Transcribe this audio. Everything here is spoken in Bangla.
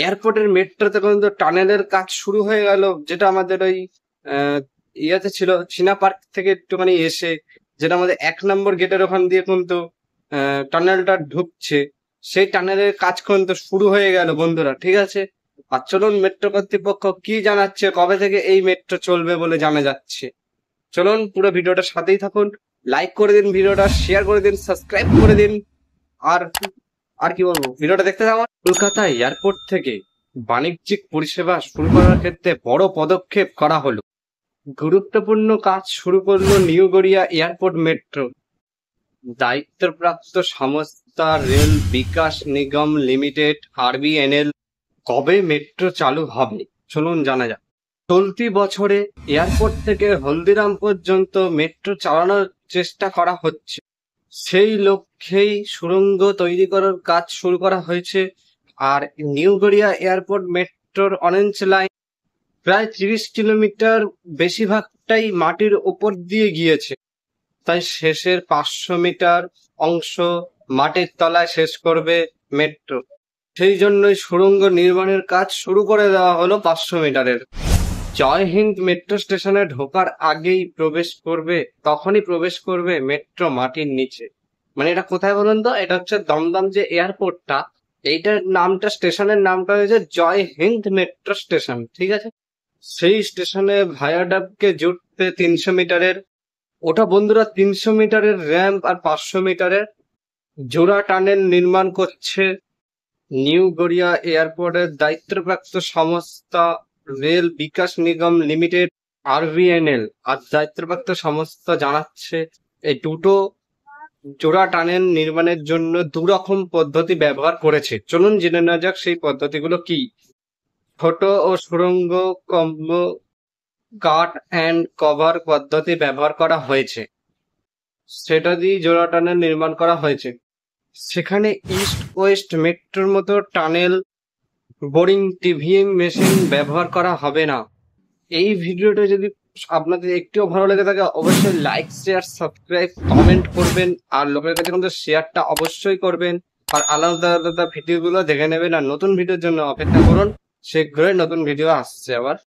এয়ারপোর্টের মেট্রোতে পর্যন্ত টানেলের কাজ শুরু হয়ে গেল যেটা আমাদের ওই ইয়াতে ছিল সিনা পার্ক থেকে একটুখানি এসে যেটা আমাদের এক নম্বর গেটের ওখান দিয়ে কিন্তু টানেলটা ঢুকছে সেই টানেলের কাজ কিন্তু শুরু হয়ে গেল বন্ধুরা ঠিক আছে আর চলুন মেট্রো কর্তৃপক্ষ কি জানাচ্ছে কবে থেকে এই মেট্রো চলবে বলে জানা যাচ্ছে চলুন পুরো ভিডিওটার সাথেই থাকুন লাইক করে দিন ভিডিওটা শেয়ার করে দিন সাবস্ক্রাইব করে দিন আর আর কি বলবো ভিডিওটা দেখতে থাকুন কলকাতা এয়ারপোর্ট থেকে বাণিজ্যিক পরিষেবা শুরু করার ক্ষেত্রে বড় পদক্ষেপ করা হলো গুরুত্বপূর্ণ কাজ শুরু করলো নিউ গড়িয়া এয়ারপোর্ট মেট্রো দায়িত্বপ্রাপ্ত সংস্থা রেল বিকাশ নিগম লিমিটেড আরবিএনএল কবে মেট্রো চালু হবে চলুন জানা যাক চলতি বছরে এয়ারপোর্ট থেকে হলদিরাম পর্যন্ত মেট্রো চালানোর চেষ্টা করা হচ্ছে সেই লক্ষ্যেই সুড়ঙ্গ তৈরি করার কাজ শুরু করা হয়েছে আর নিউ গড়িয়া এয়ারপোর্ট মেট্রোর অরেঞ্জ লাইন প্রায় তিরিশ কিলোমিটার বেশিরভাগটাই মাটির ওপর দিয়ে গিয়েছে তাই শেষের পাঁচশো মিটার অংশ মাটির তলায় শেষ করবে মেট্রো সেই জন্যই সুড়ঙ্গ নির্মাণের কাজ শুরু করে দেওয়া হলো পাঁচশো মিটারের জয় হিন্দ মেট্রো স্টেশনে ঢোকার আগেই প্রবেশ করবে তখনই প্রবেশ করবে মেট্রো মাটির নিচে মানে এটা কোথায় বলুন তো এটা হচ্ছে দমদম যে এয়ারপোর্টটা এইটার নামটা স্টেশনের নামটা হয়েছে জয় হিন্দ মেট্রো স্টেশন ঠিক আছে সেই স্টেশনে ভায়াডাবকে জুটতে তিনশো মিটারের ওটা বন্ধুরা তিনশো মিটারের র্যাম্প আর পাঁচশো মিটারের জোড়া টানেল নির্মাণ করছে নিউ গড়িয়া এয়ারপোর্টের দায়িত্বপ্রাপ্ত সংস্থা রেল বিকাশ নিগম লিমিটেড আরভিএনএল আর দায়িত্বপ্রাপ্ত সংস্থা জানাচ্ছে এই দুটো জোড়া টানেল নির্মাণের জন্য দু রকম পদ্ধতি ব্যবহার করেছে চলুন জেনে নেওয়া যাক সেই পদ্ধতিগুলো কি ছোট ও সুরঙ্গ কম্ব কাট অ্যান্ড কভার পদ্ধতি ব্যবহার করা হয়েছে সেটা দিয়ে জোড়া টানেল নির্মাণ করা হয়েছে সেখানে ইস্ট ওয়েস্ট মেট্রোর মতো টানেল বোরিং টিভিএম মেশিন ব্যবহার করা হবে না এই ভিডিওটা যদি আপনাদের একটুও ভালো লেগে থাকে অবশ্যই লাইক শেয়ার সাবস্ক্রাইব কমেন্ট করবেন আর লোকের কাছে কিন্তু শেয়ারটা অবশ্যই করবেন আর আলাদা আলাদা ভিডিওগুলো দেখে নেবেন আর নতুন ভিডিওর জন্য অপেক্ষা করুন শীঘ্রই নতুন ভিডিও আসছে আবার